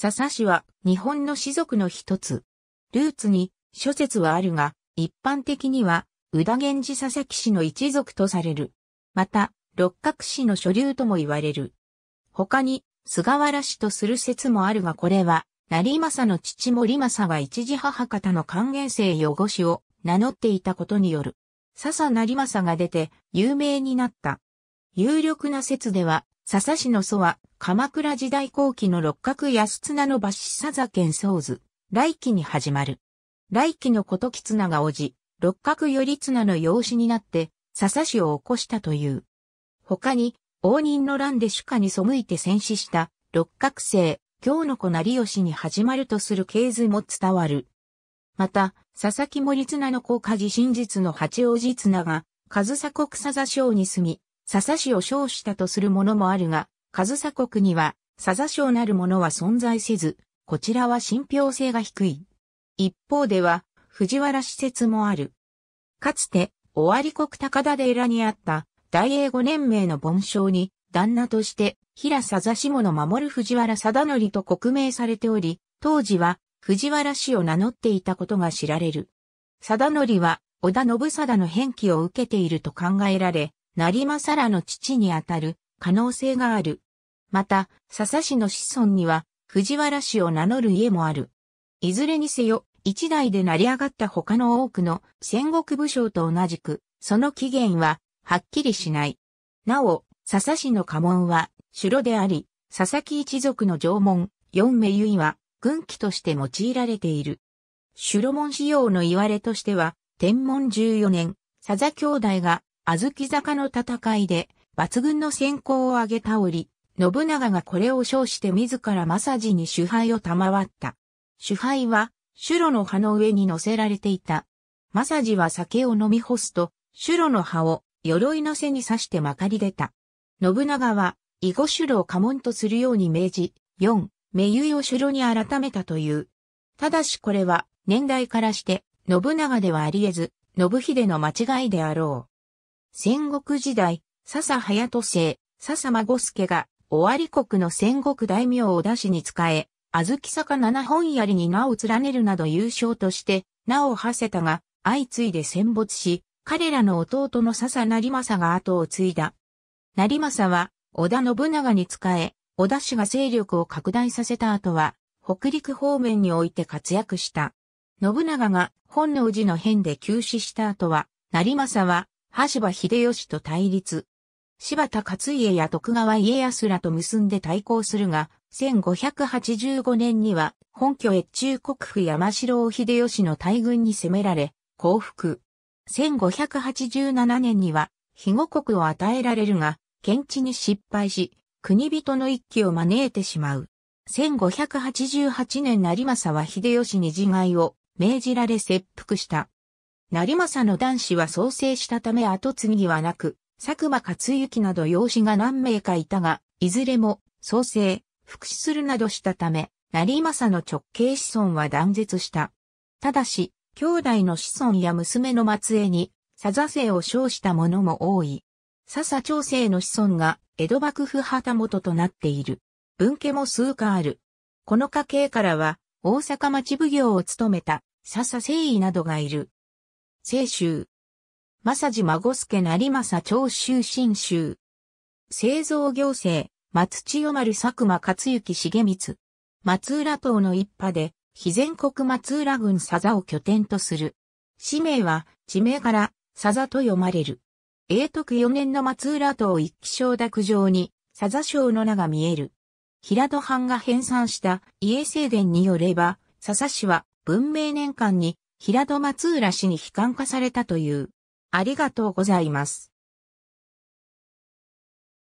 笹氏は日本の氏族の一つ。ルーツに諸説はあるが、一般的には、宇田源氏佐々木氏の一族とされる。また、六角氏の所流とも言われる。他に、菅原氏とする説もあるがこれは、成政の父森政が一時母方の還元生汚しを名乗っていたことによる。笹成政が出て有名になった。有力な説では、笹市の祖は、鎌倉時代後期の六角安綱の橋佐座県宗図、来期に始まる。来期のこと綱がおじ、六角頼綱の養子になって、笹市を起こしたという。他に、応仁の乱で主家に背いて戦死した、六角姓、京の子成吉に始まるとする系図も伝わる。また、佐々木森綱の高家寺真実の八王子綱が、上総国佐々省に住み、笹氏を称したとするものもあるが、上佐国には、笹章なるものは存在せず、こちらは信憑性が低い。一方では、藤原施設もある。かつて、尾張国高田寺にあった、大英五年名の盆章に、旦那として、平笹下の守る藤原貞則と刻名されており、当時は、藤原氏を名乗っていたことが知られる。貞則は、織田信貞の返記を受けていると考えられ、成政らの父にあたる可能性がある。また、笹氏の子孫には、藤原氏を名乗る家もある。いずれにせよ、一代で成り上がった他の多くの戦国武将と同じく、その起源は、はっきりしない。なお、笹氏の家紋は、城であり、佐々木一族の縄文、四名ゆ衣は、軍旗として用いられている。城門仕様の言われとしては、天文十四年、佐々兄弟があずき坂の戦いで、抜群の先行を挙げた折、信長がこれを称して自ら正治に主敗を賜った。主敗は、シュの葉の上に乗せられていた。正治は酒を飲み干すと、シュの葉を鎧の背に刺してまかり出た。信長は、囲碁シュを家紋とするように命じ、四、目いをシュに改めたという。ただしこれは、年代からして、信長ではあり得ず、信秀の間違いであろう。戦国時代、笹早と生、笹孫助が、尾張国の戦国大名を出しに仕え、あずき坂七本槍に名を連ねるなど優勝として、名を馳せたが、相次いで戦没し、彼らの弟の笹成政が後を継いだ。成政は、織田信長に仕え、織田氏が勢力を拡大させた後は、北陸方面において活躍した。信長が本能寺の変で急死した後は、成政は橋場秀吉と対立。柴田勝家や徳川家康らと結んで対抗するが、1585年には本拠越中国府山城を秀吉の大軍に攻められ、降伏。1587年には、肥後国を与えられるが、検地に失敗し、国人の一揆を招いてしまう。1588年成政は秀吉に自害を命じられ切腹した。成政の男子は創生したため後継ぎはなく、佐久間勝之など養子が何名かいたが、いずれも創生、福祉するなどしたため、成政の直系子孫は断絶した。ただし、兄弟の子孫や娘の末裔に、佐座姓を称した者も多い。佐々長生の子孫が江戸幕府旗本となっている。分家も数家ある。この家系からは、大阪町奉行を務めた佐々誠意などがいる。清州。正治孫助成政長州新州。製造行政、松千代丸佐久間勝幸重光。松浦島の一派で、非全国松浦郡佐座を拠点とする。氏名は、地名から、佐座と読まれる。永徳4年の松浦島一気承諾状に、佐座省の名が見える。平戸藩が編纂した家政伝によれば、佐々氏は文明年間に平戸松浦氏に悲観化されたという。ありがとうございます。